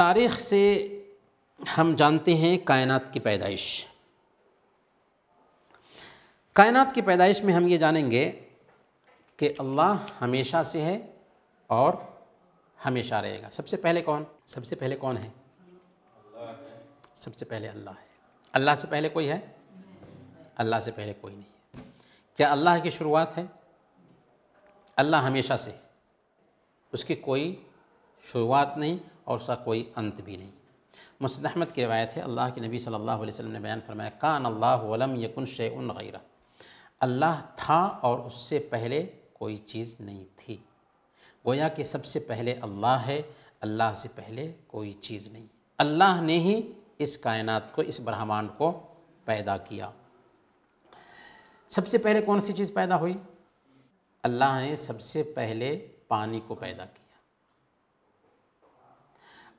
तारीख़ से हम जानते हैं कायनात की पैदाइश कायनात की पैदाइश में हम ये जानेंगे कि अल्लाह हमेशा से है और हमेशा रहेगा सबसे पहले कौन सबसे पहले कौन है सबसे पहले अल्लाह है अल्लाह से पहले कोई है अल्लाह से पहले कोई नहीं है क्या अल्लाह की शुरुआत है अल्लाह हमेशा से है उसकी कोई शुरुआत नहीं और उसका कोई अंत भी नहीं मुस्द अहमद की रवायत है अल्लाह के नबी सल्लल्लाहु अलैहि वसल्लम ने बयान फरमाया कान अल्लाह वलम यकुन शेन गैरा अल्लाह था और उससे पहले कोई चीज़ नहीं थी गोया कि सबसे पहले अल्लाह है अल्लाह से पहले कोई चीज़ नहीं अल्लाह ने ही इस कायनात को इस ब्रह्मांड को पैदा किया सबसे पहले कौन सी चीज़ पैदा हुई अल्लाह ने सबसे पहले पानी को पैदा किया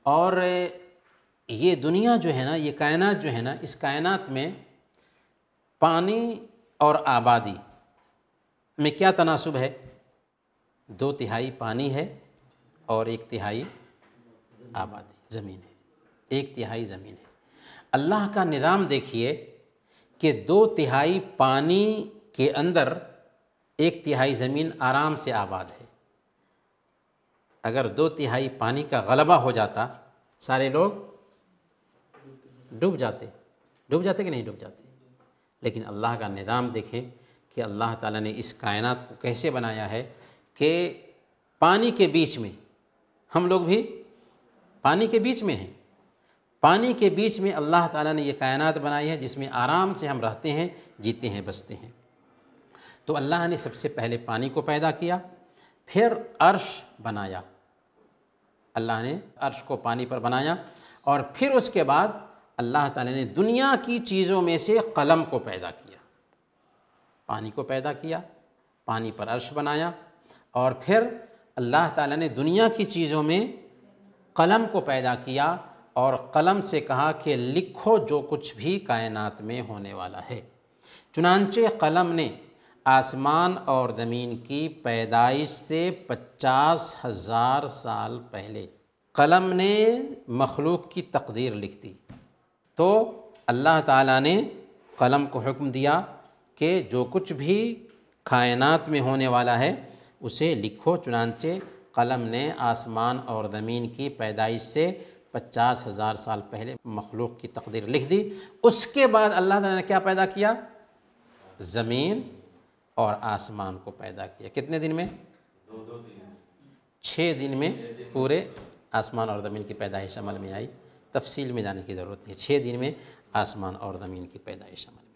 और ये दुनिया जो है ना ये कायनात जो है ना इस कायनात में पानी और आबादी में क्या तनासब है दो तिहाई पानी है और एक तिहाई आबादी ज़मीन है एक तिहाई ज़मीन है अल्लाह का निज़ाम देखिए कि दो तिहाई पानी के अंदर एक तिहाई ज़मीन आराम से आबाद है अगर दो तिहाई पानी का गलबा हो जाता सारे लोग डूब जाते डूब जाते कि नहीं डूब जाते लेकिन अल्लाह का निज़ाम देखें कि अल्लाह ताला ने इस कायनात को कैसे बनाया है कि पानी के बीच में हम लोग भी पानी के बीच में हैं पानी के बीच में अल्लाह ताला ने ये कायनात बनाई है जिसमें आराम से हम रहते हैं जीते हैं बसते हैं तो अल्लाह ने सबसे पहले पानी को पैदा किया फिर अर्श बनाया अल्लाह ने अर्श को पानी पर बनाया और फिर उसके बाद अल्लाह ताला ने दुनिया की चीज़ों में से कलम को पैदा किया पानी को पैदा किया पानी पर अर्श बनाया और फिर अल्लाह ताला ने दुनिया की चीज़ों में कलम को पैदा किया और कलम से कहा कि लिखो जो कुछ भी कायनात में होने वाला है चुनानचे कलम ने आसमान और ज़मीन की पैदाइश से पचास हज़ार साल पहले कलम ने मखलूक की तकदीर लिख दी तो अल्लाह ताला ने कलम को हुक्म दिया कि जो कुछ भी कायनात में होने वाला है उसे लिखो चुनानचे कलम ने आसमान और ज़मीन की पैदाइश से पचास हज़ार साल पहले मखलूक की तकदीर लिख दी उसके बाद अल्लाह ताला ने क्या पैदा किया ज़मीन और आसमान को पैदा किया कितने दिन में दो दो दिन छः दिन में पूरे आसमान और ज़मीन की पैदाइश अमल में आई तफसील में जाने की ज़रूरत नहीं छः दिन में आसमान और ज़मीन की पैदाइश अमल में